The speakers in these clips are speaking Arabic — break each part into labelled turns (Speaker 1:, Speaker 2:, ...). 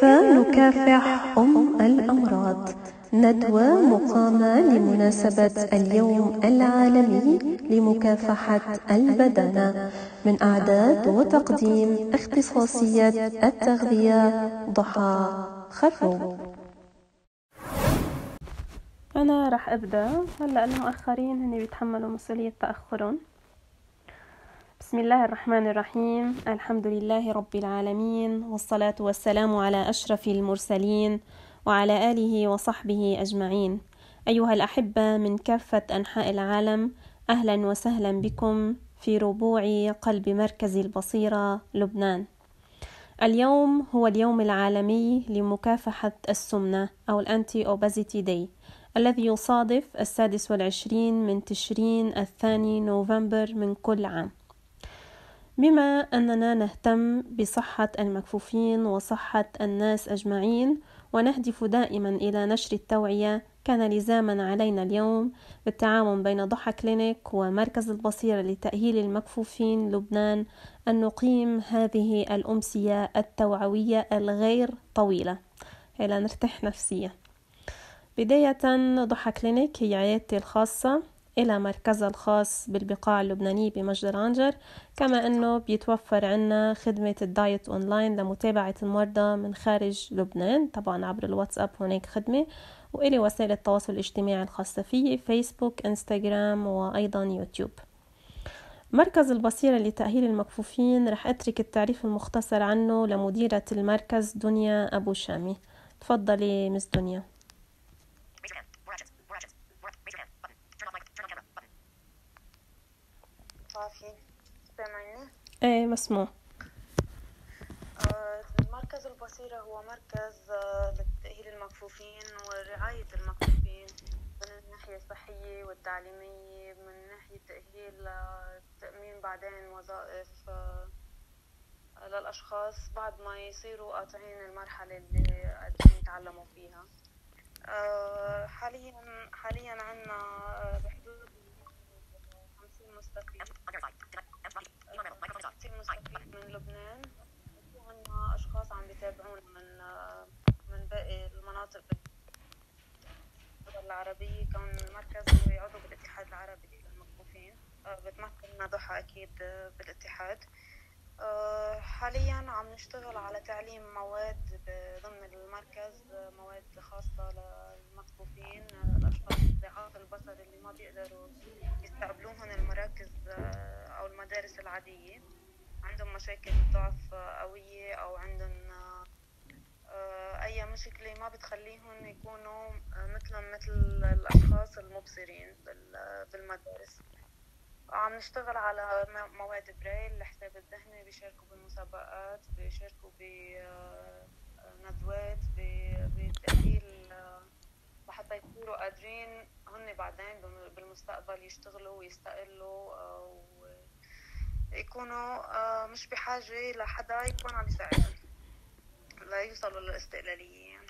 Speaker 1: فنكافح أم الأمراض ندوة مقامة لمناسبة اليوم العالمي لمكافحة البدانة من أعداد وتقديم اختصاصية التغذية ضحى خروب أنا راح أبدأ هلا المؤخرين هني بيتحملوا مسؤولية تأخرهم بسم الله الرحمن الرحيم الحمد لله رب العالمين والصلاة والسلام على أشرف المرسلين وعلى آله وصحبه أجمعين أيها الأحبة من كافة أنحاء العالم أهلا وسهلا بكم في ربوع قلب مركز البصيرة لبنان اليوم هو اليوم العالمي لمكافحة السمنة أو الأنتي أوبازيتي داي الذي يصادف السادس والعشرين من تشرين الثاني نوفمبر من كل عام بما أننا نهتم بصحة المكفوفين وصحة الناس أجمعين ونهدف دائما إلى نشر التوعية كان لزاما علينا اليوم بالتعاون بين ضحى كلينيك ومركز البصيرة لتأهيل المكفوفين لبنان أن نقيم هذه الأمسية التوعوية الغير طويلة إلى نرتاح نفسيا بداية ضحى كلينيك هي عيادتي الخاصة إلى مركزها الخاص بالبقاع اللبنانية بمجدر عنجر كما أنه بيتوفر عنا خدمة الدايت أونلاين لمتابعة المرضى من خارج لبنان طبعا عبر الواتساب هناك خدمة وإلي وسائل التواصل الاجتماعي الخاصة فيه فيسبوك إنستغرام وأيضا يوتيوب مركز البصيرة لتأهيل المكفوفين رح أترك التعريف المختصر عنه لمديرة المركز دنيا أبو شامي تفضلي مس دنيا ايه مسموع مركز البصيرة هو مركز
Speaker 2: آه، للتأهيل المكفوفين ورعاية المكفوفين من الناحية الصحية والتعليمية من ناحية تأهيل آه، تأمين بعدين وظائف آه، للأشخاص بعد ما يصيروا قاطعين المرحلة اللي قاعدين يتعلموا فيها حاليا حاليا عندنا بحدود 50 مستفيد كثير مستضيفه من لبنان وعندنا اشخاص عم بيتابعونا من من باقي المناطق العربية كون المركز عضو بالاتحاد العربي للمكفوفين آه، بتمثلنا ضحى أكيد آه، بالاتحاد آه، حاليا عم نشتغل على تعليم مواد ضمن المركز مواد خاصة للمكفوفين الأشخاص الضعاف البصر اللي ما بيقدروا يستقبلوهم المراكز أو المدارس العادية عندهم مشاكل ضعف قوية أو عندهم آه، أي مشكلة ما بتخليهم يكونوا آه، مثلهم مثل الأشخاص المبصرين بالمدارس عم نشتغل على مواد برايل لحساب الذهني بيشاركوا بالمسابقات بيشاركوا بندوات آه، بتأهيل لحتى يكونوا قادرين هن بعدين بالمستقبل يشتغلوا ويستقلوا يكونوا آه، مش بحاجة لحدا يكون عم يساعدهم لا يوصلوا للاستقلالية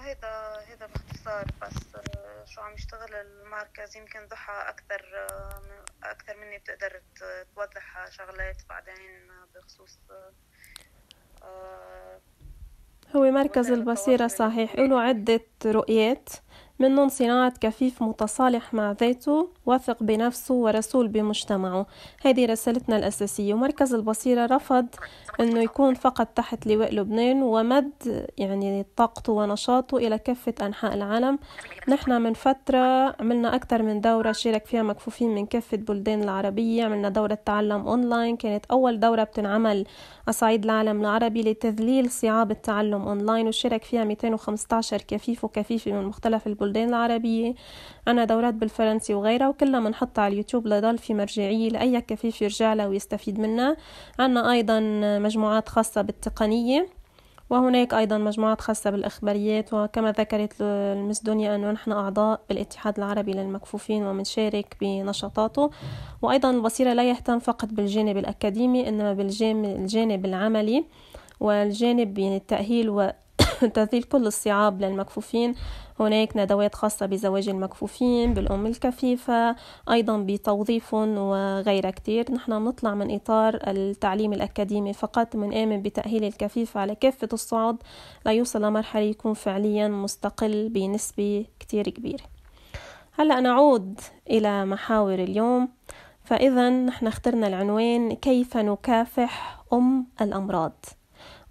Speaker 2: هذا آه، هذا باختصار بس آه، شو عم يشتغل المركز يمكن ضحى أكثر أكثر مني بتقدر توضح شغلات بعدين بخصوص
Speaker 1: هو مركز البصيرة صحيح له عدة رؤيات منهم صناعة كفيف متصالح مع ذاته واثق بنفسه ورسول بمجتمعه هذه رسالتنا الأساسية ومركز البصيرة رفض أنه يكون فقط تحت لواء لبنان ومد يعني طاقته ونشاطه إلى كافة أنحاء العالم نحن من فترة عملنا أكثر من دورة شارك فيها مكفوفين من كافة بلدان العربية عملنا دورة تعلم أونلاين كانت أول دورة بتنعمل أصعيد العالم العربي لتذليل صعاب التعلم أونلاين وشارك فيها 215 كفيف وكفيفة من مختلف البلدان العربية أنا دورات بالفرنسي وغيرها وكلها بنحطها على اليوتيوب لضل في مرجعية لأي كفيف يرجع له ويستفيد منها عنا أيضا مجموعات خاصة بالتقنية وهناك أيضا مجموعات خاصة بالإخباريات وكما ذكرت المس دنيا أنه نحن أعضاء بالاتحاد العربي للمكفوفين ومنشارك بنشاطاته وأيضا البصيرة لا يهتم فقط بالجانب الأكاديمي إنما بالجانب العملي والجانب بين التأهيل وتذليل كل الصعاب للمكفوفين هناك ندوات خاصة بزواج المكفوفين بالأم الكفيفة أيضا بتوظيف وغيرها كتير نحن نطلع من إطار التعليم الأكاديمي فقط من آمن بتأهيل الكفيف على كافة الصعد ليوصل لمرحلة يكون فعليا مستقل بنسبة كتير كبيرة هلأ نعود إلى محاور اليوم فإذا نحن اخترنا العنوان كيف نكافح أم الأمراض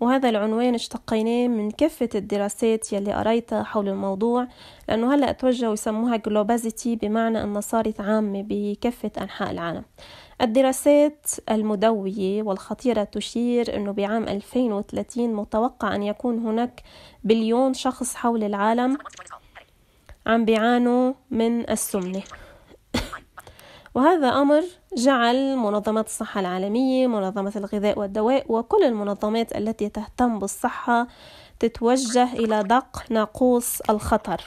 Speaker 1: وهذا العنوان اشتقيناه من كافة الدراسات يلي قريتها حول الموضوع لأنه هلأ توجهوا ويسموها جلوبازيتي بمعنى أنها صارت عامة بكافة أنحاء العالم الدراسات المدوية والخطيرة تشير أنه بعام 2030 متوقع أن يكون هناك بليون شخص حول العالم عم بيعانوا من السمنة وهذا أمر جعل منظمة الصحة العالمية منظمة الغذاء والدواء وكل المنظمات التي تهتم بالصحة تتوجه إلى دق ناقوس الخطر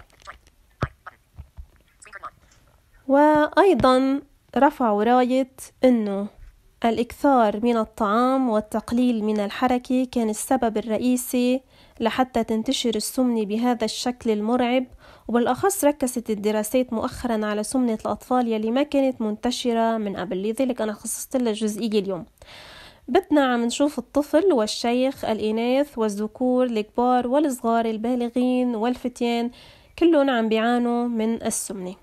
Speaker 1: وأيضا رفعوا راية أنه الإكثار من الطعام والتقليل من الحركة كان السبب الرئيسي لحتى تنتشر السمنة بهذا الشكل المرعب وبالأخص ركزت الدراسات مؤخرا على سمنة الأطفال يلي ما كانت منتشرة من قبل لذلك أنا خصصت لها جزئية اليوم بتنا عم نشوف الطفل والشيخ الإناث والذكور الكبار والصغار البالغين والفتيان كلهم عم بيعانوا من السمنة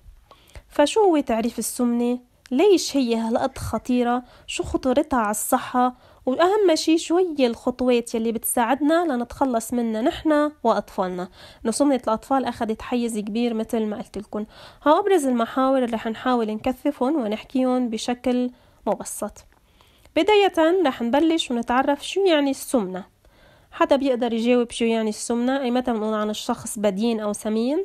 Speaker 1: فشو هو تعريف السمنة؟ ليش هي هالقد خطيرة؟ شو خطورتها على الصحة؟ واهم شيء شو هي الخطوات يلي بتساعدنا لنتخلص منها نحن واطفالنا سمنه الاطفال اخذت حيز كبير مثل ما قلت لكم ها ابرز المحاور اللي رح نحاول نكثفهم ونحكيهم بشكل مبسط بداية رح نبلش ونتعرف شو يعني السمنة حدا بيقدر يجاوب شو يعني السمنة أي متى بنقول عن الشخص بدين أو سمين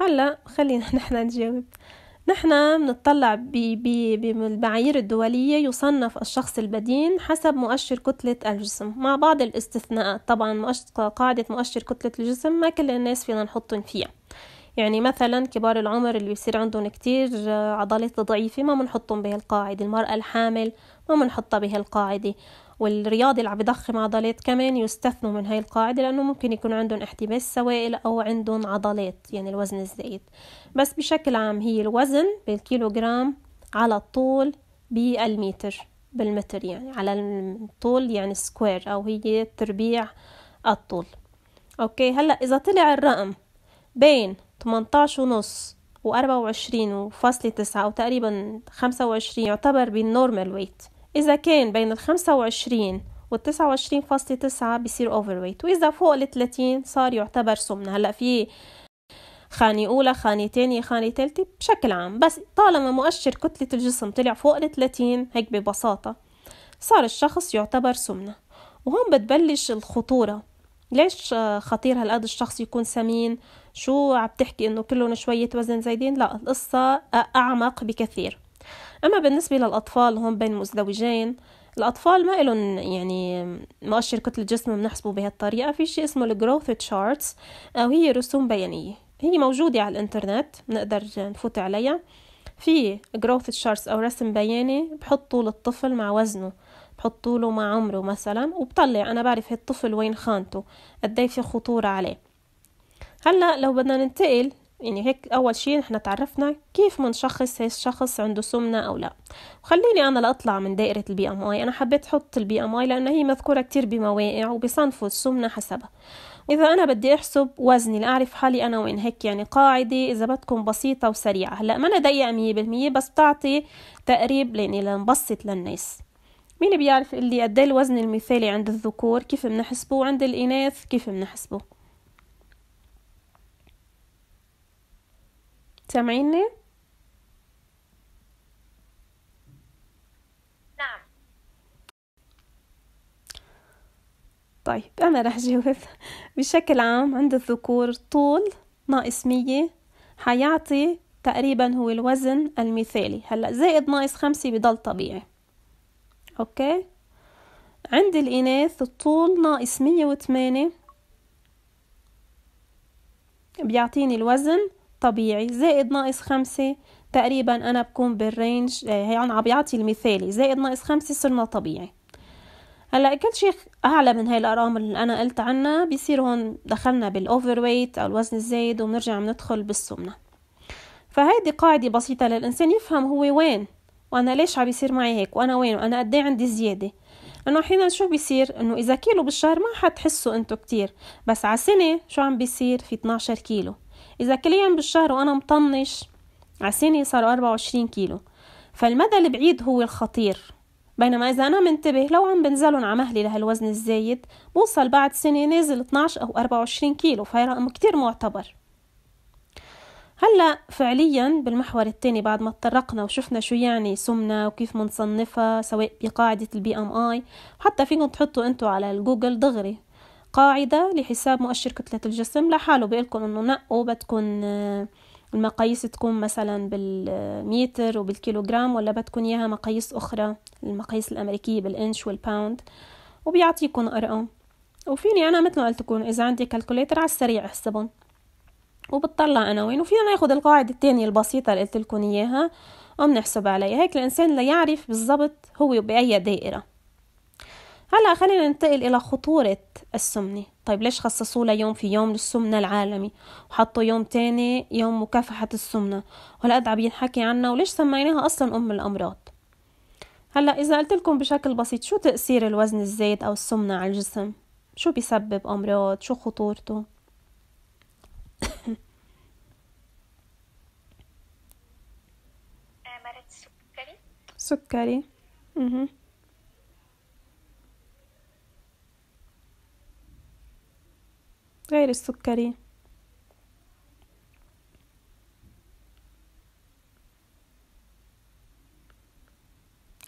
Speaker 1: هلا خلينا نحن نجاوب نحن بنطلع بالمعايير الدولية يصنف الشخص البدين حسب مؤشر كتلة الجسم مع بعض الاستثناءات طبعا مؤشر قاعدة مؤشر كتلة الجسم ما كل الناس فينا نحطهم فيها يعني مثلا كبار العمر اللي بيصير عندهم كتير آه، عضلات ضعيفة ما بنحطهم بهالقاعدة المرأة الحامل ما بنحطها بهالقاعدة والرياضي اللي عم بضخم عضلات كمان يستثنوا من هاي القاعدة لأنه ممكن يكون عندهم احتباس سوائل أو عندهم عضلات يعني الوزن الزائد بس بشكل عام هي الوزن بالكيلوغرام على الطول بالمتر بالمتر يعني على الطول يعني سكوير أو هي تربيع الطول أوكي هلأ إذا طلع الرقم بين 18 ونص وأربعة وعشرين وفاصلة تسعة أو تقريبا خمسة وعشرين يعتبر بالنورمال ويت إذا كان بين الخمسة وعشرين وال وعشرين فاصلة تسعة أوفر ويت وإذا فوق 30 صار يعتبر سمنة هلأ في خانة أولى خانة تانية خانة تالتة بشكل عام بس طالما مؤشر كتلة الجسم طلع فوق 30 هيك ببساطة صار الشخص يعتبر سمنة وهون بتبلش الخطورة ليش خطير هالقد الشخص يكون سمين شو عم تحكي انه كلهم شوية وزن زايدين لا القصة اعمق بكثير أما بالنسبة للأطفال هون بين مزدوجين الأطفال ما إلهم يعني مؤشر كتلة جسم بنحسبه بهالطريقة في شيء اسمه الجروث تشارتس أو هي رسوم بيانية هي موجودة على الإنترنت بنقدر نفوت عليها في جروث تشارتس أو رسم بياني بحطه للطفل مع وزنه بحط له مع عمره مثلا وبطلع أنا بعرف هالطفل وين خانته قد إيه في خطورة عليه هلا لو بدنا ننتقل يعني هيك أول شي نحن تعرفنا كيف منشخص هاي الشخص عنده سمنة أو لا خليني أنا لأطلع من دائرة البي أم آي أنا حبيت حط البي أم آي لانه هي مذكورة كتير بمواقع وبصنفوا السمنة حسبها إذا أنا بدي أحسب وزني لأعرف حالي أنا وين هيك يعني قاعدة إذا بدكم بسيطة وسريعة هلا ما أنا ضيقة مية بالمية بس بتعطي تقريب لأني لنبسط للناس مين بيعرف اللي قد إيه الوزن المثالي عند الذكور كيف بنحسبه وعند الإناث كيف بنحسبه سامعيني نعم طيب أنا رح جاوب بشكل عام عند الذكور طول ناقص مية حيعطي تقريبا هو الوزن المثالي هلا زائد ناقص خمسة بضل طبيعي أوكي عند الإناث الطول ناقص مية وثمانية بيعطيني الوزن طبيعي زائد ناقص خمسة تقريبا أنا بكون بالرينج آه، هي عم بيعطي المثالي زائد ناقص خمسة صرنا طبيعي هلا كل شيء اعلى من هاي الارقام اللي انا قلت عنها بيصير هون دخلنا بالاوفر ويت او الوزن الزايد وبنرجع بندخل بالسمنه فهيدي قاعده بسيطه للانسان يفهم هو وين وانا ليش عم بيصير معي هيك وانا وين وانا قد إيه عندي زياده لانه احيانا شو بيصير انه اذا كيلو بالشهر ما حتحسوا انتو كتير بس على سنه شو عم بيصير في 12 كيلو إذا يوم بالشهر وانا مطنش عسيني صاروا 24 كيلو فالمدى البعيد هو الخطير بينما إذا أنا منتبه لو عم بنزلهم على مهلي لهالوزن الزايد بوصل بعد سنة نازل 12 أو 24 كيلو فهي رقم كتير معتبر هلا فعليا بالمحور التاني بعد ما تطرقنا وشفنا شو يعني سمنة وكيف منصنفها سواء بقاعدة البي ام اي حتى فيكم تحطوا انتوا على الجوجل دغري قاعدة لحساب مؤشر كتلة الجسم لحاله بيقولكم انه نقوا بتكون آه، المقاييس تكون مثلا بالميتر وبالكيلوغرام ولا بتكون اياها مقاييس اخرى المقاييس الامريكية بالانش والباوند وبيعطيكم ارقام وفيني انا مثل ما قلت لكم اذا عندي كالكوليتر على السريع احسبهم وبتطلع انا وين وفينا ناخذ القاعده الثانيه البسيطه اللي قلت لكم اياها وبنحسب عليها هيك الانسان ليعرف بالضبط هو باي دائره هلا خلينا ننتقل إلى خطورة السمنة طيب ليش خصصوا لها يوم في يوم للسمنة العالمي وحطوا يوم تاني يوم مكافحة السمنة وهالقد عم ينحكي عنها وليش سميناها أصلا أم الأمراض هلا إذا قلت لكم بشكل بسيط شو تأثير الوزن الزايد أو السمنة على الجسم شو بيسبب أمراض شو خطورته آه، مرض السكري سكري غير السكري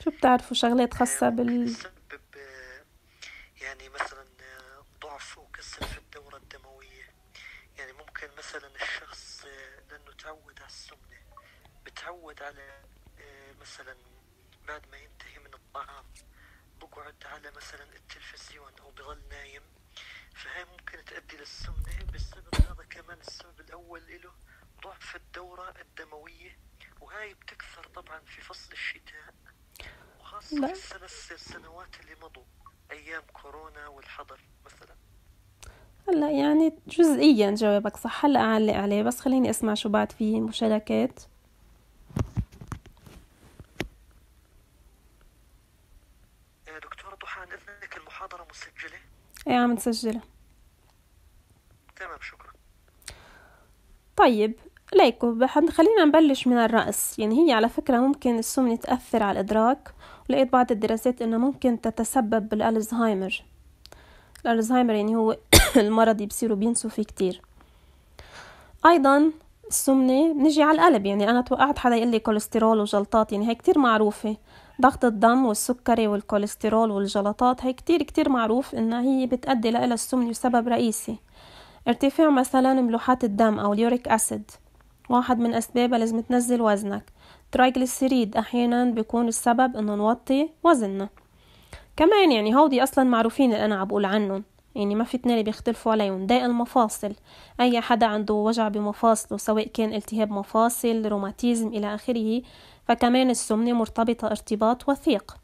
Speaker 1: شو بتعرفوا شغلات خاصة يعني بال يعني مثلا ضعف وكسر في الدورة الدموية يعني ممكن مثلا الشخص لأنه تعود على السمنة بتعود على مثلا بعد ما ينتهي من الطعام بقعد على مثلا
Speaker 2: التلفزيون أو بظل نايم فهي ممكن تؤدي للسمنة بالسبب هذا كمان السبب الأول له ضعف الدورة الدموية وهاي بتكثر طبعا في فصل الشتاء وخاصة في نعم. الثلاث سنوات اللي مضوا أيام كورونا والحظر مثلا
Speaker 1: هلا يعني جزئيا جوابك صح هلا اعلق عليه بس خليني اسمع شو بعد في مشاركات ايه عم تسجل تمام شكرا طيب ليكو خلينا نبلش من الرأس يعني هي على فكرة ممكن السمنة تأثر على الإدراك ولقيت بعض الدراسات إنه ممكن تتسبب بالألزهايمر الألزهايمر يعني هو المرض بصيروا بينسوا فيه كتير أيضا السمنة بنجي على القلب يعني أنا توقعت حدا يقول لي كوليسترول وجلطات يعني هي كتير معروفة ضغط الدم والسكري والكوليسترول والجلطات هي كتير كتير معروف انها هي بتأدي لها السمنة سبب رئيسي ارتفاع مثلا ملوحات الدم او اليوريك اسيد واحد من اسبابها لازم تنزل وزنك ترايجليسيريد احيانا بيكون السبب انه نوطي وزننا كمان يعني هودي اصلا معروفين اللي انا عم بقول عنهم يعني ما في اتنين بيختلفوا عليهم داء المفاصل اي حدا عنده وجع بمفاصله سواء كان التهاب مفاصل روماتيزم الى اخره فكمان السمنة مرتبطة ارتباط وثيق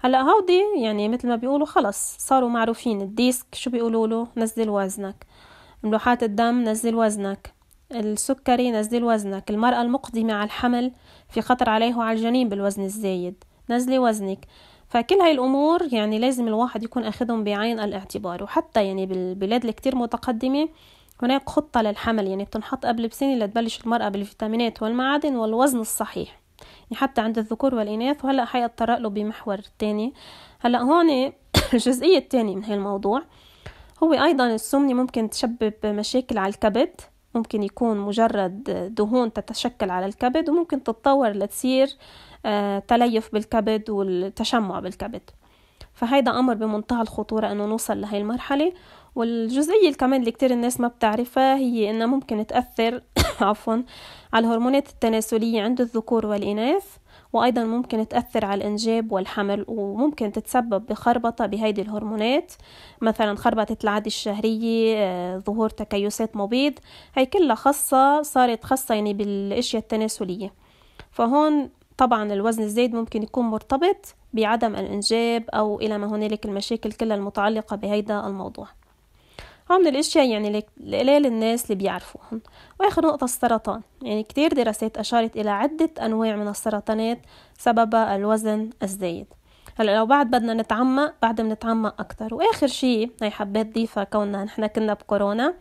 Speaker 1: هلا هودي يعني مثل ما بيقولوا خلص صاروا معروفين الديسك شو بيقولوا له نزل وزنك ملوحات الدم نزل وزنك السكري نزل وزنك المرأة المقدمة على الحمل في خطر عليه وعلى الجنين بالوزن الزايد نزلي وزنك فكل هاي الأمور يعني لازم الواحد يكون أخذهم بعين الاعتبار وحتى يعني بالبلاد الكتير متقدمة هناك خطة للحمل يعني بتنحط قبل بسنة لتبلش المرأة بالفيتامينات والمعادن والوزن الصحيح حتى عند الذكور والإناث وهلأ حيتطرق له بمحور تاني هلأ هون الجزئية التانية من هالموضوع هو أيضا السمنة ممكن تسبب مشاكل على الكبد ممكن يكون مجرد دهون تتشكل على الكبد وممكن تتطور لتصير آه، تليف بالكبد والتشمع بالكبد فهيدا أمر بمنتهى الخطورة أنه نوصل لهي المرحلة والجزئية كمان اللي كتير الناس ما بتعرفها هي إنها ممكن تأثر عفوا على الهرمونات التناسلية عند الذكور والإناث وأيضا ممكن تأثر على الإنجاب والحمل وممكن تتسبب بخربطة بهيدي الهرمونات مثلا خربطة العادة الشهرية آه، ظهور تكيسات مبيض هي كلها خاصة صارت خاصة يعني بالأشياء التناسلية فهون طبعا الوزن الزايد ممكن يكون مرتبط بعدم الإنجاب أو إلى ما هنالك المشاكل كلها المتعلقة بهيدا الموضوع هو من الاشياء يعني لقلال الناس اللي بيعرفوهم واخر نقطة السرطان يعني كتير دراسات اشارت الى عدة انواع من السرطانات سببها الوزن الزايد هلا لو بعد بدنا نتعمق بعد بنتعمق اكتر واخر شيء هي حبيت ضيفها كوننا نحن كنا بكورونا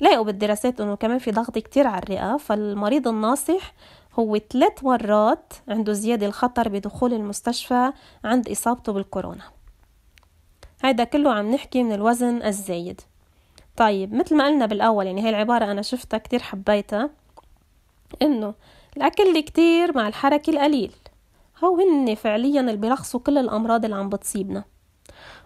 Speaker 1: لقوا بالدراسات انه كمان في ضغط كتير على الرئه فالمريض الناصح هو ثلاث مرات عنده زيادة الخطر بدخول المستشفى عند إصابته بالكورونا هيدا كله عم نحكي من الوزن الزايد طيب مثل ما قلنا بالأول يعني هاي العبارة أنا شفتها كتير حبيتها إنه الأكل كثير مع الحركة القليل هو هن فعليا اللي بيلخصوا كل الأمراض اللي عم بتصيبنا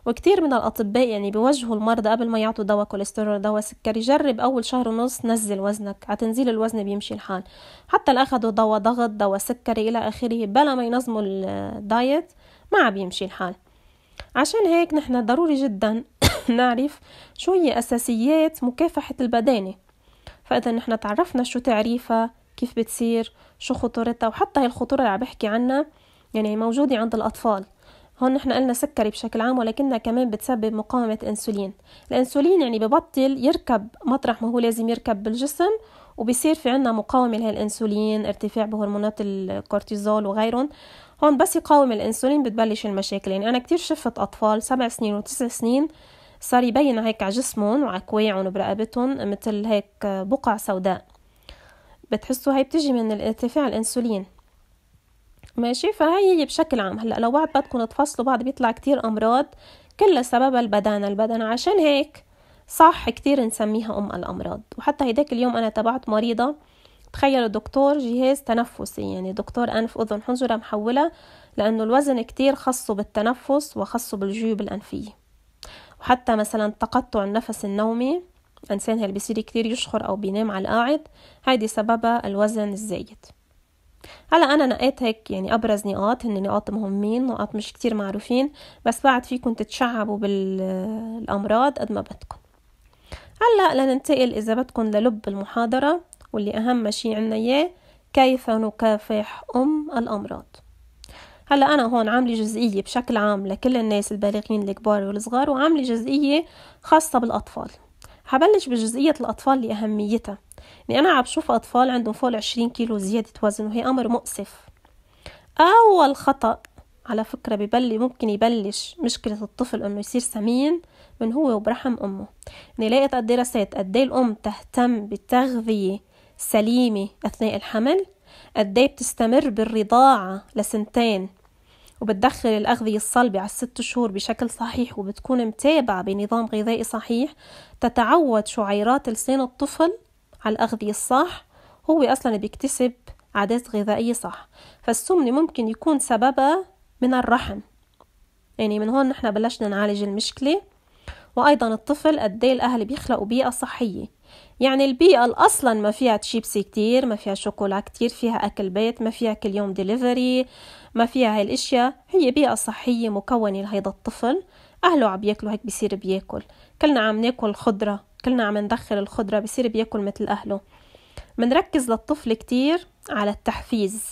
Speaker 1: وكتير من الأطباء يعني بيوجهوا المرضى قبل ما يعطوا دواء كوليسترول دواء سكري جرب أول شهر ونص نزل وزنك عتنزيل الوزن بيمشي الحال حتى اللي أخدوا دواء ضغط دواء سكري إلى آخره بلا ما ينظموا الدايت ما عم بيمشي الحال عشان هيك نحن ضروري جدا نعرف شو هي أساسيات مكافحة البدانة فإذا نحن تعرفنا شو تعريفها كيف بتصير شو خطورتها وحتى هي الخطورة اللي عم بحكي عنها يعني موجودة عند الأطفال هون نحن قلنا سكري بشكل عام ولكنها كمان بتسبب مقاومة أنسولين الأنسولين يعني ببطل يركب مطرح ما هو لازم يركب بالجسم وبصير في عنا مقاومة لهالأنسولين ارتفاع بهرمونات الكورتيزول وغيرهم هون بس يقاوم الأنسولين بتبلش المشاكل يعني أنا كتير شفت أطفال سبع سنين وتسع سنين صار يبين هيك على جسمهم وعلى كواعهم وبرقبتهم مثل هيك بقع سوداء بتحسوا هاي بتجي من ارتفاع الانسولين ماشي فهي هي بشكل عام هلا لو بعد بدكم تفصلوا بعض بيطلع كتير امراض كلها سببها البدانة البدانه عشان هيك صح كتير نسميها ام الامراض وحتى هيداك اليوم انا تبعت مريضة تخيلوا دكتور جهاز تنفسي يعني دكتور انف اذن حنجرة محولة لانه الوزن كتير خصه بالتنفس وخصه بالجيوب الانفيه وحتى مثلا تقطع النفس النومي إنسان هل بيصير كتير يشخر أو بينام على القاعد هيدي سببها الوزن الزايد هلا أنا نقيت هيك يعني أبرز نقاط هن نقاط مهمين نقاط مش كتير معروفين بس بعد فيكم تتشعبوا بالأمراض قد ما بدكم هلا لننتقل إذا بدكم للب المحاضرة واللي أهم شي عنا إياه كيف نكافح أم الأمراض هلا انا هون عامله جزئيه بشكل عام لكل الناس البالغين الكبار والصغار وعامله جزئيه خاصه بالاطفال حبلش بجزئية الأطفال لأهميتها يعني أنا عم بشوف أطفال عندهم فوق عشرين كيلو زيادة وزن وهي أمر مؤسف أول خطأ على فكرة ببلي ممكن يبلش مشكلة الطفل إنه يصير سمين من هو وبرحم أمه يعني لقيت قد دراسات إيه قد الأم تهتم بتغذية سليمة أثناء الحمل قد إيه بتستمر بالرضاعة لسنتين وبتدخل الأغذية الصلبة على الست شهور بشكل صحيح وبتكون متابعة بنظام غذائي صحيح تتعود شعيرات لسان الطفل على الأغذية الصح هو أصلا بيكتسب عادات غذائية صح فالسمنة ممكن يكون سببها من الرحم يعني من هون نحن بلشنا نعالج المشكلة وأيضا الطفل قد إيه الأهل بيخلقوا بيئة صحية يعني البيئة أصلا ما فيها تشيبسي كتير ما فيها شوكولا كتير فيها أكل بيت ما فيها كل يوم دليفري ما فيها هاي الاشياء هي بيئة صحية مكونة لهيدا الطفل اهله عم ياكلوا هيك بصير بياكل كلنا عم ناكل خضرة كلنا عم ندخل الخضرة بصير بياكل مثل اهله منركز للطفل كتير على التحفيز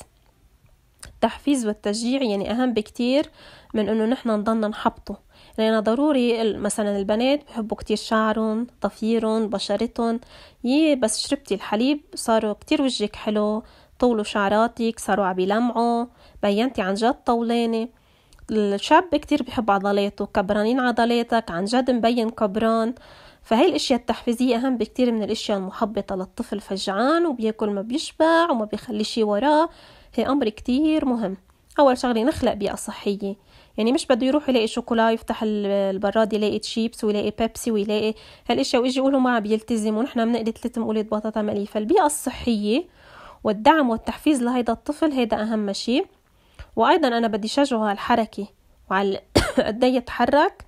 Speaker 1: التحفيز والتشجيع يعني أهم بكتير من إنه نحن نضلنا نحبطه لانه ضروري مثلا البنات بحبوا كتير شعرهم ضفيرهم بشرتهم يي بس شربتي الحليب صاروا كتير وجهك حلو طولوا شعراتك صاروا عم يلمعوا بينتي عن جد طولانة الشاب كتير بحب عضلاته كبرانين عضلاتك عن جد مبين كبران فهي الاشياء التحفيزية اهم بكتير من الاشياء المحبطة للطفل فجعان وبياكل ما بيشبع وما بيخلي شي وراه هي امر كتير مهم اول شغله نخلق بيئه صحيه يعني مش بده يروح يلاقي شوكولا يفتح البراد يلاقي تشيبس ويلاقي بيبسي ويلاقي هالاشياء ويجي يقولوا ما بيلتزم ونحن بنقلي ثلاث مقولات بطاطا مقليه فالبيئه الصحيه والدعم والتحفيز لهيدا الطفل هيدا أهم شيء وأيضا أنا بدي شجعه على الحركة وعلى قد إيه يتحرك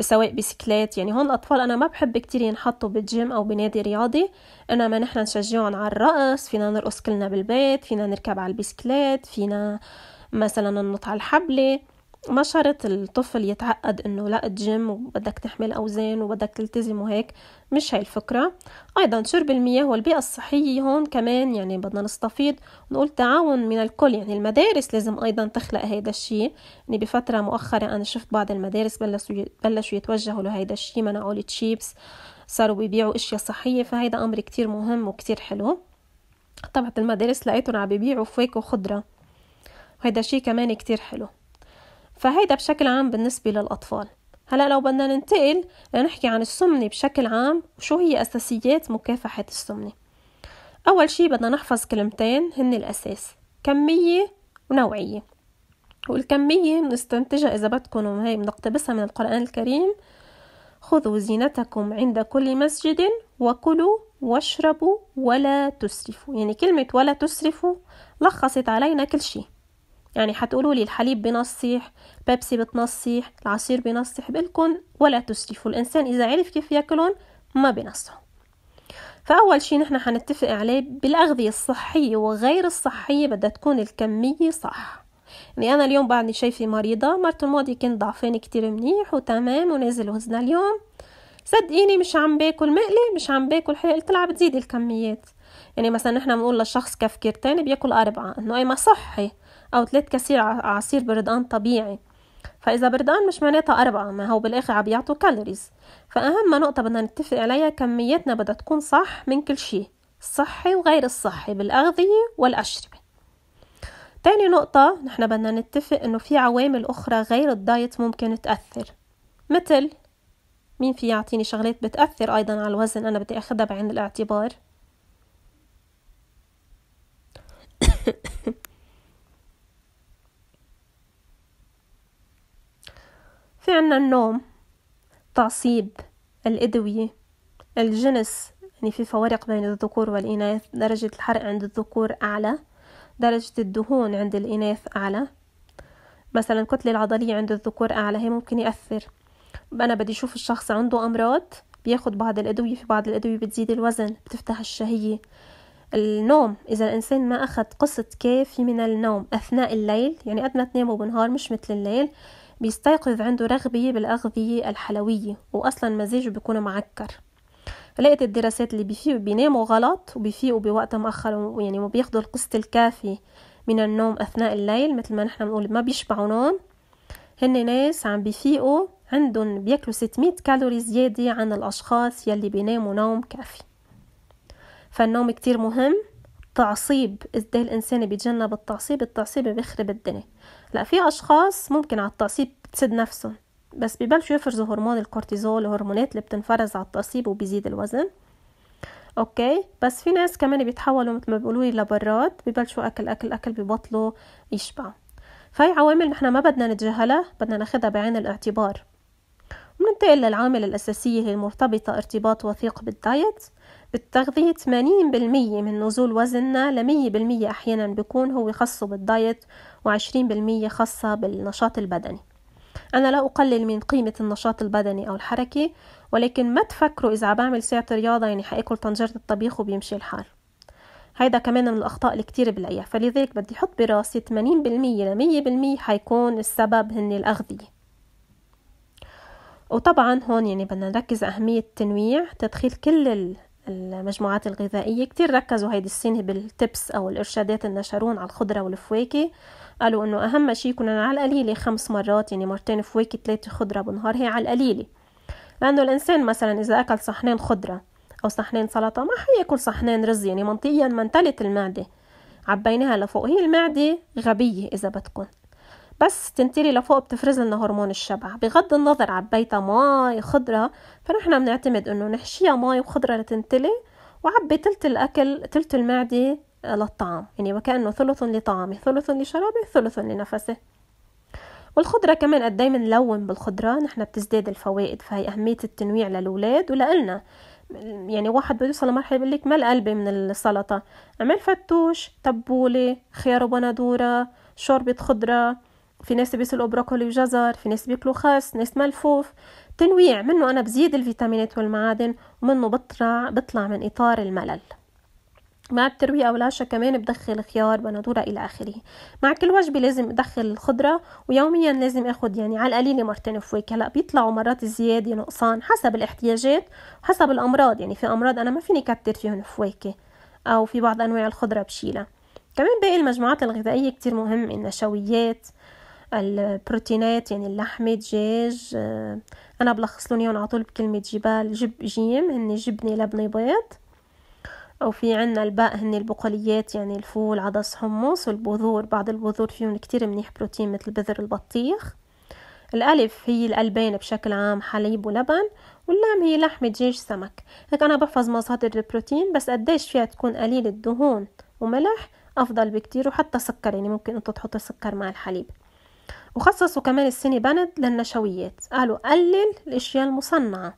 Speaker 1: سواء بسكلات يعني هون الأطفال أنا ما بحب كتير ينحطوا بالجيم أو بنادي رياضي إنما نحن نشجعهم على الرقص فينا نرقص كلنا بالبيت فينا نركب على البسكلات فينا مثلا ننط على الحبلة ما شرط الطفل يتعقد انه لا الجيم وبدك تحمل اوزان وبدك تلتزم وهيك مش هاي الفكرة ايضا شرب المياه والبيئة الصحية هون كمان يعني بدنا نستفيض ونقول تعاون من الكل يعني المدارس لازم ايضا تخلق هيدا الشيء يعني بفترة مؤخرة انا شفت بعض المدارس بلشوا بلشوا يتوجهوا لهيدا الشيء منعوا تشيبس صاروا بيبيعوا اشياء صحية فهيدا امر كتير مهم وكتير حلو طبعا المدارس لقيتهم عم بيبيعوا فواكه وخضرة وهيدا شيء كمان كتير حلو فهيدا بشكل عام بالنسبة للأطفال هلا لو بدنا ننتقل لنحكي عن السمنة بشكل عام وشو هي أساسيات مكافحة السمنة أول شي بدنا نحفظ كلمتين هن الأساس كمية ونوعية والكمية بنستنتجها إذا بدكم هي بنقتبسها من القرآن الكريم خذوا زينتكم عند كل مسجد وكلوا واشربوا ولا تسرفوا يعني كلمة ولا تسرفوا لخصت علينا كل شيء يعني حتقولوا لي الحليب بنصيح بيبسي بتنصيح العصير بنصيح بلكن ولا تسرفوا الإنسان إذا عرف كيف ياكلهم ما بنصحوا فأول شي نحن حنتفق عليه بالأغذية الصحية وغير الصحية بدها تكون الكمية صح يعني أنا اليوم بعدني شايفة مريضة مرت الماضي كنت ضعفان كتير منيح وتمام ونازل وزنها اليوم صدقيني مش عم باكل مقلي مش عم باكل حلال طلع بتزيد الكميات يعني مثلا نحن بنقول لشخص كفكرتين بياكل أربعة إنه أي ما صحي أو ثلاث كاسير عصير بردقان طبيعي فإذا بردقان مش معناتها أربعة ما هو بالآخر عم بيعطوا كالوريز فأهم نقطة بدنا نتفق عليها كمياتنا بدها تكون صح من كل شي الصحي وغير الصحي بالأغذية والأشربة تاني نقطة نحن بدنا نتفق إنه في عوامل أخرى غير الدايت ممكن تأثر مثل مين في يعطيني شغلات بتأثر أيضا على الوزن أنا بدي أخدها بعين الاعتبار في عنا النوم تعصيب الأدوية الجنس يعني في فوارق بين الذكور والإناث درجة الحرق عند الذكور أعلى درجة الدهون عند الإناث أعلى مثلا الكتلة العضلية عند الذكور أعلى هي ممكن يأثر أنا بدي أشوف الشخص عنده أمراض بياخد بعض الأدوية في بعض الأدوية بتزيد الوزن بتفتح الشهية النوم إذا الإنسان ما أخذ قسط كافي من النوم أثناء الليل يعني قد ما تناموا بالنهار مش مثل الليل بيستيقظ عنده رغبة بالأغذية الحلوية وأصلا مزاجه بيكون معكر لقيت الدراسات اللي بيفيقوا بيناموا غلط وبيفيقوا بوقت مؤخر يعني ما بياخدوا القسط الكافي من النوم أثناء الليل مثل ما نحن بنقول ما بيشبعوا نوم هن ناس عم بيفيقوا عندهم بياكلوا 600 كالوري زيادة عن الأشخاص يلي بيناموا نوم كافي فالنوم كتير مهم تعصيب إزاي الإنسان بيتجنب التعصيب التعصيب بيخرب الدنيا لا في اشخاص ممكن على التقصيب تسد نفسهم بس ببلشوا يفرزوا هرمون الكورتيزول وهرمونات اللي بتنفرز على التقصيب وبيزيد الوزن اوكي بس في ناس كمان بيتحولوا مثل ما بيقولوا لي لبراد ببلشوا اكل اكل اكل ببطلوا يشبع فهي عوامل نحن ما بدنا نتجاهلها بدنا ناخدها بعين الاعتبار وننتقل للعامل الأساسية هي المرتبطة ارتباط وثيق بالدايت بالتغذية 80% من نزول وزننا لمية بالمية أحيانا بيكون هو خاصه بالدايت وعشرين بالمية خاصة بالنشاط البدني أنا لا أقلل من قيمة النشاط البدني أو الحركة ولكن ما تفكروا إذا بعمل ساعة رياضة يعني حأكل طنجرة الطبيخ وبيمشي الحال هيدا كمان من الأخطاء اللي كتير بلاقيها فلذلك بدي أحط براسي 80% لمية بالمية حيكون السبب هن الأغذية وطبعا هون يعني بدنا نركز أهمية التنويع تدخيل كل المجموعات الغذائية كتير ركزوا هيدي السنة بالتبس أو الإرشادات النشرون على الخضرة والفواكه قالوا إنه أهم شي يكون على القليلة خمس مرات يعني مرتين فواكه ثلاثة خضرة بنهار هي على القليلة لأنه الإنسان مثلا إذا أكل صحنين خضرة أو صحنين سلطة ما حياكل صحنين رز يعني منطقيا منتلت المعدة عبيناها لفوق هي المعدة غبية إذا بدكم بس تنتري لفوق بتفرز لنا هرمون الشبع بغض النظر عبيتها مي خضرة فنحن بنعتمد انه نحشيها مي وخضرة لتنتلي وعبي تلت الاكل تلت المعدة آه، للطعام يعني وكأنه ثلث لطعامي ثلث لشرابي ثلث لنفسه والخضرة كمان قد نلون بالخضرة نحن بتزداد الفوائد فهي أهمية التنويع للولاد ولألنا يعني واحد بده يوصل لمرحله بيقول لك مال قلبي من السلطه اعمل فتوش تبوله خيار وبندوره شوربه خضره في ناس بيسلقوا بروكولي وجزر في ناس بياكلوا خس ناس ملفوف تنويع منه أنا بزيد الفيتامينات والمعادن ومنه بطلع بطلع من إطار الملل مع التروية أو العشاء كمان بدخل خيار بندورة إلى آخره مع كل وجبة لازم أدخل الخضرة ويوميا لازم أخد يعني على القليلة مرتين فواكه هلا بيطلعوا مرات زيادة نقصان حسب الاحتياجات وحسب الأمراض يعني في أمراض أنا ما فيني كتر فيهم فواكه أو في بعض أنواع الخضرة بشيلها كمان باقي المجموعات الغذائية كتير مهم النشويات البروتينات يعني اللحمة دجاج آه، أنا بلخص لهم على طول بكلمة جبال جب جيم هن جبنة لبنة بيض وفي عنا الباء هن البقوليات يعني الفول عدس حمص والبذور بعض البذور فيهم كتير منيح بروتين مثل بذر البطيخ الألف هي الألبان بشكل عام حليب ولبن واللام هي لحمة دجاج سمك هيك أنا بحفظ مصادر البروتين بس قديش فيها تكون قليلة الدهون وملح أفضل بكتير وحتى سكر يعني ممكن أنتو تحطوا سكر مع الحليب وخصصوا كمان السيني بند للنشويات قالوا قلل الأشياء المصنعة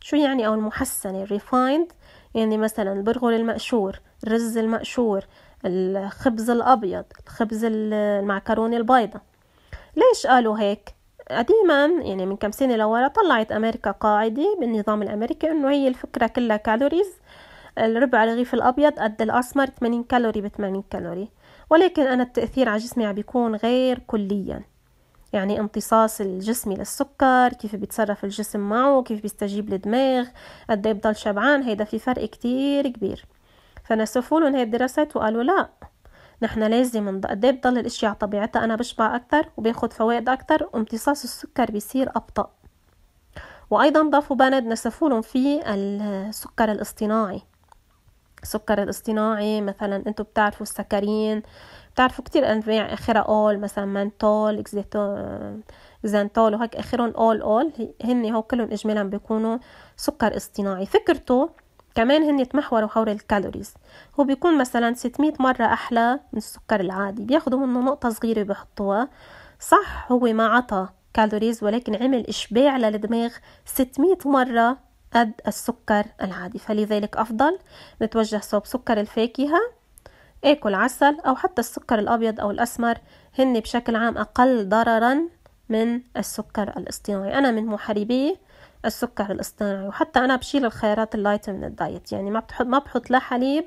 Speaker 1: شو يعني أو المحسنة الريفايند يعني مثلا البرغل المقشور الرز المقشور الخبز الأبيض الخبز المعكرونة البيضة ليش قالوا هيك؟ قديما يعني من كم سنة لورا طلعت أمريكا قاعدة بالنظام الأمريكي إنه هي الفكرة كلها كالوريز الربع رغيف الأبيض قد الأسمر 80 كالوري ب 80 كالوري ولكن أنا التأثير على جسمي عم بيكون غير كليا يعني امتصاص الجسم للسكر كيف بيتصرف الجسم معه كيف بيستجيب الدماغ قد ايه بضل شبعان هيدا في فرق كتير كبير فنسفوا لهم هاي الدراسات وقالوا لا نحن لازم قد ايه بضل الاشياء على طبيعتها انا بشبع اكثر وباخذ فوائد اكثر وامتصاص السكر بيصير ابطا وايضا ضافوا بند نسفوا لهم فيه السكر الاصطناعي السكر الاصطناعي مثلا انتم بتعرفوا السكرين بتعرفوا كتير انواع اخرها اول مثلا منتول اكزانتول وهيك اخرهم اول اول هن هو كلهم اجمالا بيكونوا سكر اصطناعي فكرته كمان هن يتمحوروا حول الكالوريز هو بيكون مثلا 600 مرة أحلى من السكر العادي بياخدوا منه نقطة صغيرة بحطوها صح هو ما عطى كالوريز ولكن عمل إشباع للدماغ 600 مرة قد السكر العادي فلذلك أفضل نتوجه صوب سكر الفاكهة آكل عسل أو حتى السكر الأبيض أو الأسمر هن بشكل عام أقل ضررا من السكر الاصطناعي أنا من محاربي السكر الاصطناعي وحتى أنا بشيل الخيارات اللايت من الدايت يعني ما بحط ما بحط لا حليب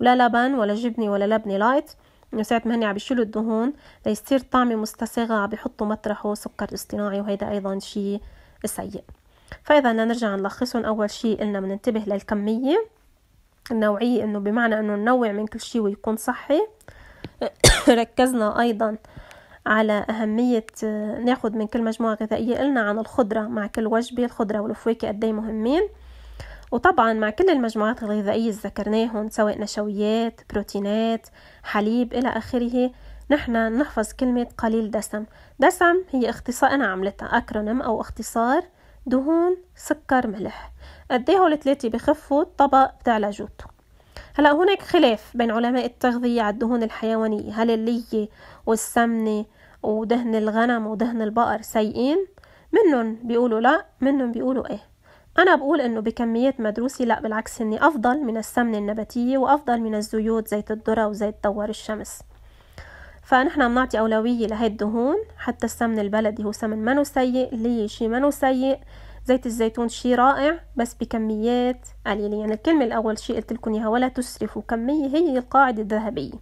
Speaker 1: ولا لبن ولا جبنة ولا لبنة لايت انه ساعة ما هن عم يشيلوا الدهون ليصير طعمي مستساغة عم بيحطوا مطرحه سكر اصطناعي وهيدا أيضا شيء سيء فإذا بدنا نرجع نلخصهم أول شيء قلنا بننتبه للكمية النوعية إنه بمعنى إنه ننوع من كل شيء ويكون صحي ركزنا أيضا على أهمية ناخد من كل مجموعة غذائية قلنا عن الخضرة مع كل وجبة الخضرة والفواكه قد إيه مهمين وطبعا مع كل المجموعات الغذائية اللي ذكرناهم سواء نشويات بروتينات حليب إلى آخره نحن نحفظ كلمة قليل دسم دسم هي اختصار أنا عملتها أكرونيم أو اختصار دهون سكر ملح قديهو الثلاثة بخفوا الطبق بتاع لاجوت هلا هناك خلاف بين علماء التغذية على الدهون الحيوانية هل اللية والسمنة ودهن الغنم ودهن البقر سيئين منهم بيقولوا لا منهم بيقولوا ايه أنا بقول إنه بكميات مدروسة لا بالعكس اني أفضل من السمنة النباتية وأفضل من الزيوت زيت الذرة وزيت دوار الشمس فنحن بنعطي أولوية لهي الدهون حتى السمن البلدي هو سمن منو سيء لي شي منو سيء زيت الزيتون شي رائع بس بكميات قليلة يعني الكلمة الأول شي قلت لكم إياها ولا تسرفوا كمية هي القاعدة الذهبية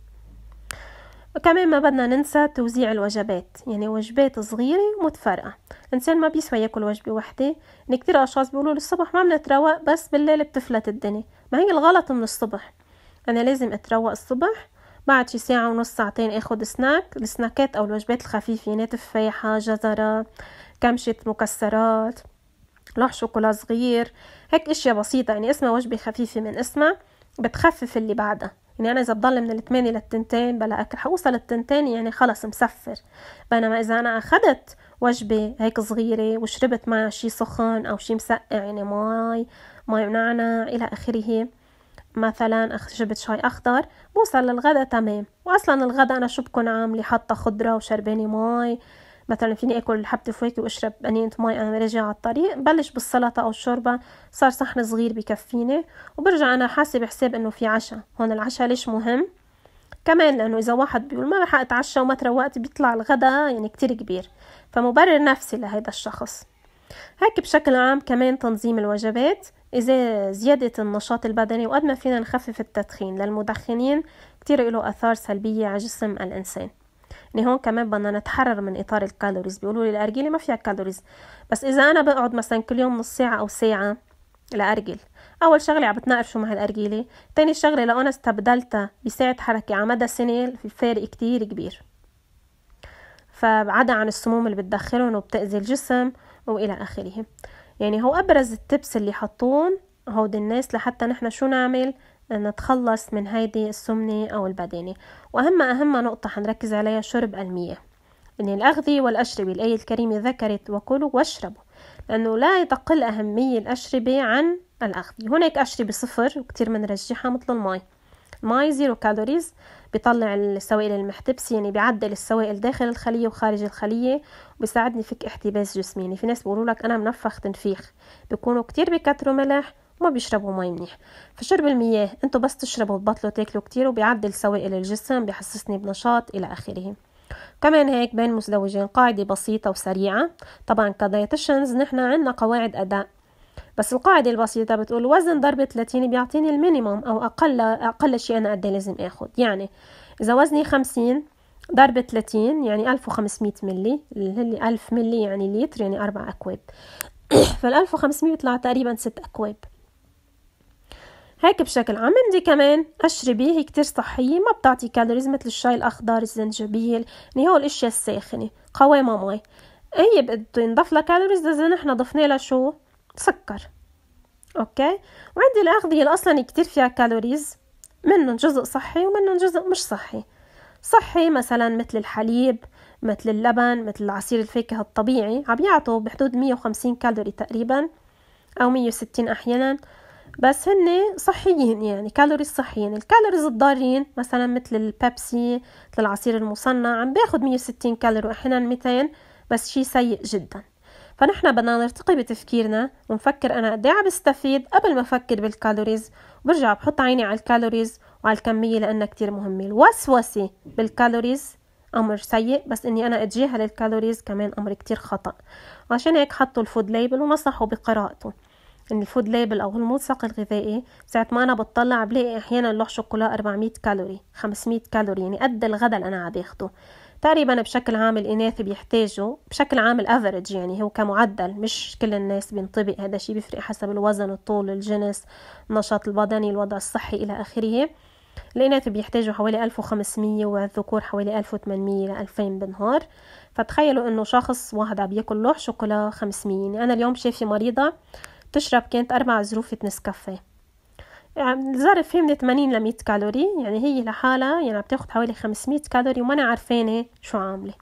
Speaker 1: كمان ما بدنا ننسى توزيع الوجبات يعني وجبات صغيرة متفرقة الإنسان ما بيسوى ياكل وجبة واحدة يعني كتير أشخاص بيقولوا الصبح ما بنتروق بس بالليل بتفلت الدنيا ما هي الغلط من الصبح أنا لازم أتروق الصبح بعد شي ساعة ونص ساعتين اخد سناك السناكات او الوجبات الخفيفة يعني تفاحة جزرة كمشة مكسرات لوح شوكولا صغير هيك اشياء بسيطة يعني اسمها وجبة خفيفة من اسمها بتخفف اللي بعدها يعني انا اذا بضل من الثمانية للتنتين بلا اكل حوصل التنتين يعني خلص مسفر بينما اذا انا اخدت وجبة هيك صغيرة وشربت معها شي سخن او شي مسقع يعني ماي ماي ونعنع الى اخره مثلا شربت شاي أخضر بوصل للغدا تمام وأصلا الغدا أنا شو بكون عاملة حاطة خضرة وشربانة مي مثلا فيني اكل حبة فواكه واشرب بنينه مي انا راجعة على الطريق بلش بالسلطة او الشوربة صار صحن صغير بكفيني وبرجع انا حاسب حساب انه في عشاء هون العشاء ليش مهم كمان لانه اذا واحد بيقول ما رح اتعشى وما تروقت بيطلع الغدا يعني كتير كبير فمبرر نفسي لهيدا الشخص هيك بشكل عام كمان تنظيم الوجبات إذا زيادة النشاط البدني وقد ما فينا نخفف التدخين للمدخنين كتير له أثار سلبية على جسم الإنسان يعني هون كمان بدنا نتحرر من إطار الكالوريز بيقولوا لي الأرجيلة ما فيها كالوريز بس إذا أنا بقعد مثلا كل يوم نص ساعة أو ساعة لأرجل أول شغلة عم بتناقش شو مع الأرجيلة تاني شغلة لو أنا استبدلتها بساعة حركة على مدى سنة في فارق كتير كبير فبعدا عن السموم اللي بتدخلهم وبتأذي الجسم وإلى آخره يعني هو ابرز التبس اللي حطون هود الناس لحتى نحن شو نعمل نتخلص من هيدي السمنة أو البدانة وأهم أهم نقطة حنركز عليها شرب المياه ان الأغذية والأشربة الآية الكريمة ذكرت وكلوا واشربوا لأنه لا تقل أهمية الأشربة عن الأغذية هناك أشربة صفر وكتير منرجحها مثل الماء ماي زيرو كالوريز بيطلع السوائل المحتبسة يعني بيعدل السوائل داخل الخلية وخارج الخلية وبيساعدني فك احتباس جسمي يعني في ناس بيقولوا لك أنا منفخ تنفيخ بيكونوا كتير بكتروا ملح وما بيشربوا مي منيح فشرب المياه انتوا بس تشربوا بطلوا تاكلوا كتير وبيعدل سوائل الجسم بيحسسني بنشاط إلى آخره كمان هيك بين مزدوجين قاعدة بسيطة وسريعة طبعا كدايتيشنز نحن عنا قواعد أداء بس القاعدة البسيطة بتقول وزن ضرب 30 بيعطيني المينيموم أو أقل أقل شيء أنا قد لازم آخذ يعني إذا وزني 50 ضرب 30 يعني 1500 ملي اللي 1000 ملي يعني لتر يعني 4 أكواب فال 1500 بيطلع تقريبا 6 أكواب هيك بشكل عام عندي كمان أشربي هي كتير صحية ما بتعطي كالوريز مثل الشاي الأخضر الزنجبيل يعني هو الأشياء الساخنة قوامة مي هي بده ينضاف لها كالوريز إذا نحن ضفنا لها شو سكر اوكي وعندي الاغذيه اصلا كتير فيها كالوريز منهم جزء صحي ومنهم جزء مش صحي صحي مثلا مثل الحليب مثل اللبن مثل عصير الفاكهة الطبيعي عم يعطوا بحدود 150 كالوري تقريبا أو 160 أحيانا بس هن صحيين يعني كالوريز صحيين الكالوريز الضارين مثلا مثل البيبسي مثل العصير المصنع عم باخد 160 كالوري وأحيانا 200 بس شي سيء جدا فنحن بدنا نرتقي بتفكيرنا ونفكر أنا قد إيه عم بستفيد قبل ما أفكر بالكالوريز برجع بحط عيني على الكالوريز وعلى الكمية لأنها كتير مهمة الوسوسة بالكالوريز أمر سيء بس إني أنا أتجاهل الكالوريز كمان أمر كتير خطأ عشان هيك حطوا الفود ليبل ونصحوا بقراءته إن الفود ليبل أو الملصق الغذائي ساعة ما أنا بتطلع بلاقي أحيانا لوح شوكولا 400 كالوري 500 كالوري يعني قد الغدا اللي أنا عم باخده تقريبا بشكل عام الإناث بيحتاجوا بشكل عام الأفرج يعني هو كمعدل مش كل الناس بينطبق هذا الشيء بيفرق حسب الوزن الطول الجنس النشاط البدني الوضع الصحي إلى آخره الإناث بيحتاجوا حوالي 1500 والذكور حوالي 1800 ل 2000 بالنهار فتخيلوا إنه شخص واحد عم ياكل لوح شوكولا 500 يعني أنا اليوم شايفة مريضة تشرب كانت أربع ظروف نسكافيه الزرف فيه من 80 ل 100 كالوري يعني هي لحالها يعني بتاخد حوالي 500 كالوري وما انا عارفانه شو عامله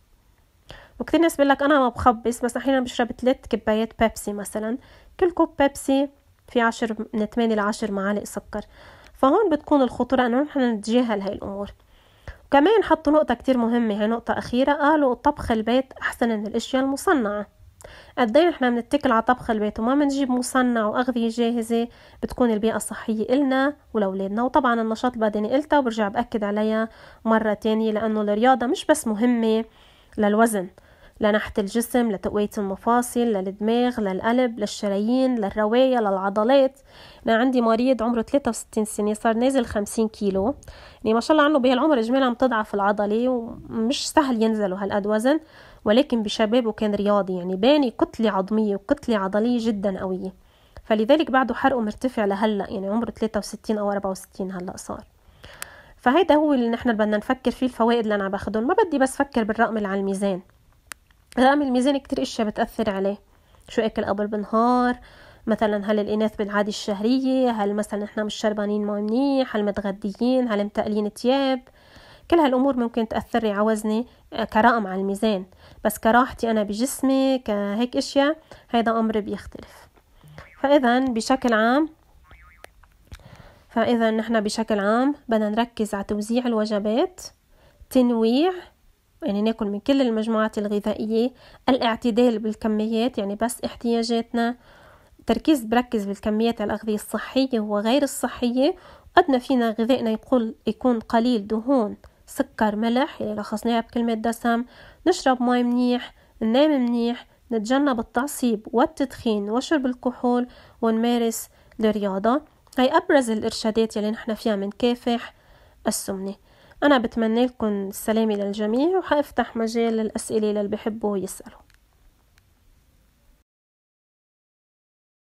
Speaker 1: وكثير ناس بيقول لك انا ما بخبص بس احيانا بشرب 3 كبايات بيبسي مثلا كل كوب بيبسي في 10 من 8 ل 10 معالق سكر فهون بتكون الخطوره انه نحن نتجاهل هاي الامور كمان حطوا نقطه كتير مهمه هاي نقطه اخيره قالوا طبخ البيت احسن من الاشياء المصنعه قديه احنا بنتكل على طبخ البيت وما بنجيب مصنع واغذيه جاهزه بتكون البيئه الصحيه النا ولاولادنا وطبعا النشاط البدني قلتها وبرجع باكد عليها مره تانية لانه الرياضه مش بس مهمه للوزن لنحت الجسم لتقوية المفاصل للدماغ للقلب للشرايين للرواية للعضلات أنا عندي مريض عمره 63 سنة صار نازل 50 كيلو يعني ما شاء الله عنه بهالعمر إجمالا بتضعف العضلة ومش سهل ينزلوا هالقد وزن ولكن بشبابه كان رياضي يعني باني كتلة عظمية وكتلة عضلية جدا قوية فلذلك بعده حرقه مرتفع لهلا يعني عمره 63 او 64 هلا صار فهيدا هو اللي نحن بدنا نفكر فيه الفوائد اللي انا باخدهم ما بدي بس فكر بالرقم اللي على الميزان رقم الميزان كتير اشياء بتاثر عليه شو اكل قبل بالنهار مثلا هل الاناث بالعاده الشهريه هل مثلا نحن مش شربانين ما منيح هل متغديين هل متقلين تياب كل هالامور ممكن تاثر على وزني آه، كرقم على الميزان بس كراحتي أنا بجسمي كهيك أشياء هيدا أمر بيختلف فإذا بشكل عام فإذا نحن بشكل عام بدنا نركز على توزيع الوجبات تنويع يعني ناكل من كل المجموعات الغذائية الاعتدال بالكميات يعني بس احتياجاتنا التركيز بركز بالكميات على الأغذية الصحية وغير الصحية قد ما فينا غذائنا يقول يكون قليل دهون سكر ملح يعني لخصناها بكلمة دسم نشرب مي منيح ننام منيح نتجنب التعصيب والتدخين وشرب الكحول ونمارس الرياضة هي أبرز الإرشادات يلي نحن فيها كافح السمنة أنا بتمنى لكم السلامة للجميع وحأفتح مجال للأسئلة للي بحبوا يسألوا